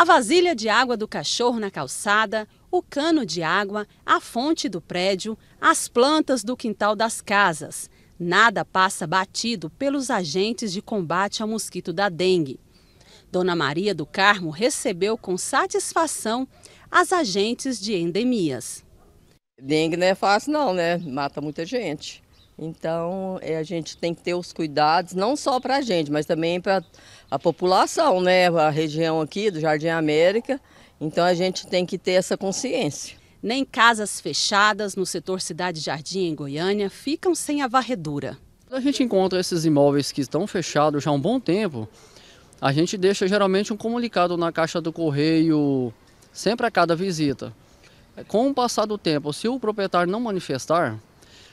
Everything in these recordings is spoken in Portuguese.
A vasilha de água do cachorro na calçada, o cano de água, a fonte do prédio, as plantas do quintal das casas. Nada passa batido pelos agentes de combate ao mosquito da dengue. Dona Maria do Carmo recebeu com satisfação as agentes de endemias. Dengue não é fácil não, né? Mata muita gente. Então, é, a gente tem que ter os cuidados, não só para a gente, mas também para a população, né? A região aqui do Jardim América. Então, a gente tem que ter essa consciência. Nem casas fechadas no setor Cidade Jardim, em Goiânia, ficam sem a varredura. A gente encontra esses imóveis que estão fechados já há um bom tempo. A gente deixa geralmente um comunicado na caixa do correio, sempre a cada visita. Com o passar do tempo, se o proprietário não manifestar,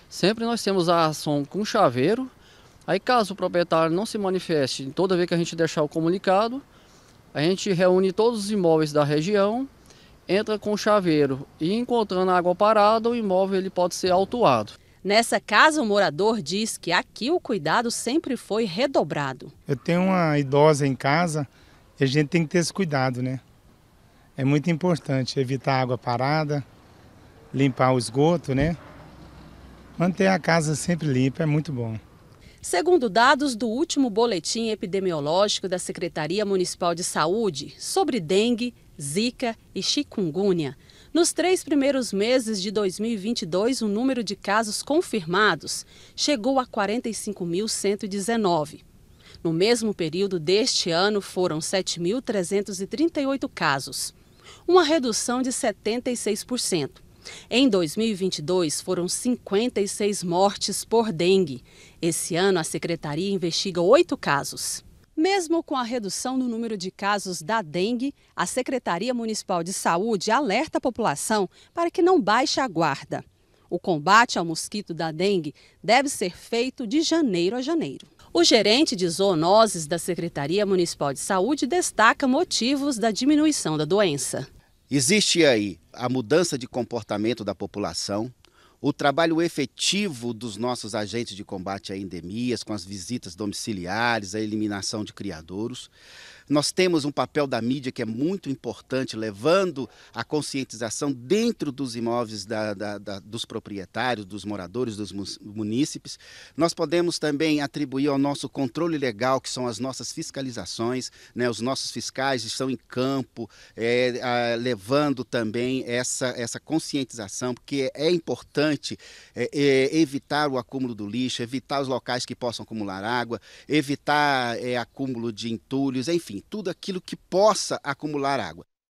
Sempre nós temos a ação com chaveiro. Aí caso o proprietário não se manifeste toda vez que a gente deixar o comunicado, a gente reúne todos os imóveis da região, entra com o chaveiro e encontrando água parada, o imóvel ele pode ser autuado. Nessa casa, o morador diz que aqui o cuidado sempre foi redobrado. Eu tenho uma idosa em casa e a gente tem que ter esse cuidado, né? É muito importante evitar água parada, limpar o esgoto, né? Manter a casa sempre limpa é muito bom. Segundo dados do último boletim epidemiológico da Secretaria Municipal de Saúde sobre dengue, zika e chikungunya, nos três primeiros meses de 2022, o número de casos confirmados chegou a 45.119. No mesmo período deste ano, foram 7.338 casos, uma redução de 76%. Em 2022, foram 56 mortes por dengue. Esse ano, a secretaria investiga oito casos. Mesmo com a redução no número de casos da dengue, a Secretaria Municipal de Saúde alerta a população para que não baixe a guarda. O combate ao mosquito da dengue deve ser feito de janeiro a janeiro. O gerente de zoonoses da Secretaria Municipal de Saúde destaca motivos da diminuição da doença. Existe aí a mudança de comportamento da população, o trabalho efetivo dos nossos agentes de combate a endemias, com as visitas domiciliares, a eliminação de criadouros. Nós temos um papel da mídia que é muito importante, levando a conscientização dentro dos imóveis da, da, da, dos proprietários, dos moradores, dos munícipes. Nós podemos também atribuir ao nosso controle legal, que são as nossas fiscalizações, né? os nossos fiscais estão em campo, é, a, levando também essa, essa conscientização, porque é importante importante é, é, evitar o acúmulo do lixo, evitar os locais que possam acumular água, evitar é, acúmulo de entulhos, enfim, tudo aquilo que possa acumular água.